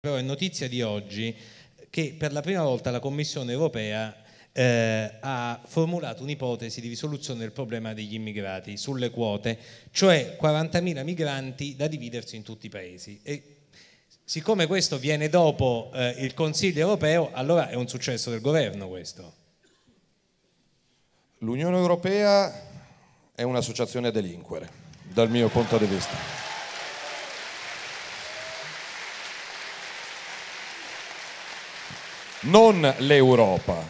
Però è notizia di oggi che per la prima volta la Commissione europea eh, ha formulato un'ipotesi di risoluzione del problema degli immigrati sulle quote, cioè 40.000 migranti da dividersi in tutti i paesi. E siccome questo viene dopo eh, il Consiglio europeo, allora è un successo del governo questo. L'Unione Europea è un'associazione a delinquere, dal mio punto di vista. non l'Europa,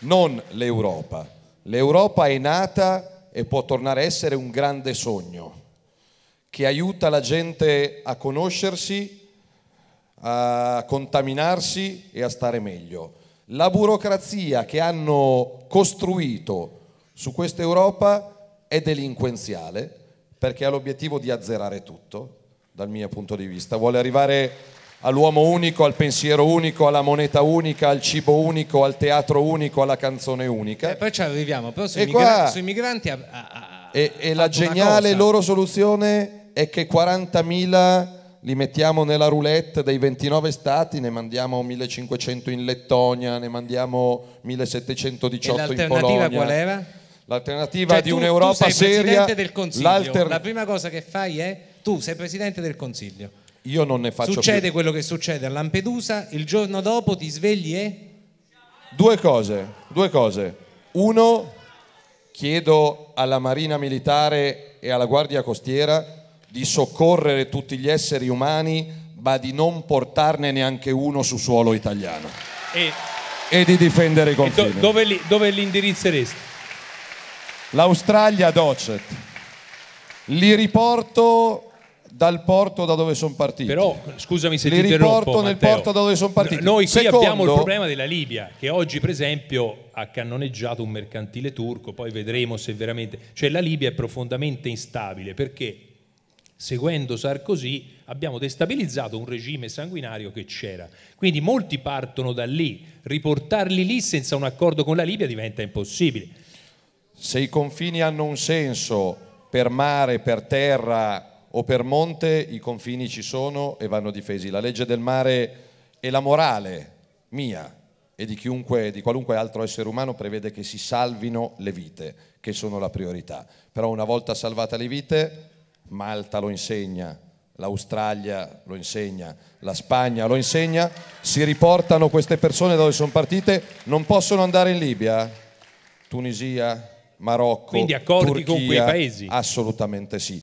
non l'Europa. L'Europa è nata e può tornare a essere un grande sogno che aiuta la gente a conoscersi, a contaminarsi e a stare meglio. La burocrazia che hanno costruito su questa Europa è delinquenziale perché ha l'obiettivo di azzerare tutto, dal mio punto di vista. Vuole arrivare all'uomo unico, al pensiero unico, alla moneta unica, al cibo unico, al teatro unico, alla canzone unica. E poi ci arriviamo, però sui, migra- qua... sui migranti... Ha, ha, ha e, la geniale loro soluzione è che 40.000 li mettiamo nella roulette dei 29 stati, ne mandiamo 1500 in Lettonia, ne mandiamo 1718 in Polonia. L'alternativa qual era? L'alternativa cioè, di tu, un'Europa tu seria. Del Consiglio. La prima cosa che fai è tu sei presidente del Consiglio. Io non ne faccio Succede più. quello che succede a Lampedusa, il giorno dopo ti svegli e due cose, due cose. Uno chiedo alla Marina Militare e alla Guardia Costiera di soccorrere tutti gli esseri umani, ma di non portarne neanche uno su suolo italiano. E, e di difendere i confini. Do, dove, li, dove li indirizzeresti? L'Australia Docet. Li riporto dal porto da dove sono partiti. Però scusami se li ti riporto nel Matteo. porto da dove sono partiti. No, noi qui Secondo, abbiamo il problema della Libia che oggi per esempio ha cannoneggiato un mercantile turco, poi vedremo se veramente, cioè la Libia è profondamente instabile perché seguendo Sarkozy abbiamo destabilizzato un regime sanguinario che c'era. Quindi molti partono da lì, riportarli lì senza un accordo con la Libia diventa impossibile. Se i confini hanno un senso per mare, per terra, o per monte i confini ci sono e vanno difesi. La legge del mare e la morale mia e di chiunque, di qualunque altro essere umano prevede che si salvino le vite, che sono la priorità. Però una volta salvate le vite, Malta lo insegna, l'Australia lo insegna, la Spagna lo insegna, si riportano queste persone da dove sono partite, non possono andare in Libia, Tunisia, Marocco, Quindi accordi Turchia, con quei paesi? Assolutamente sì.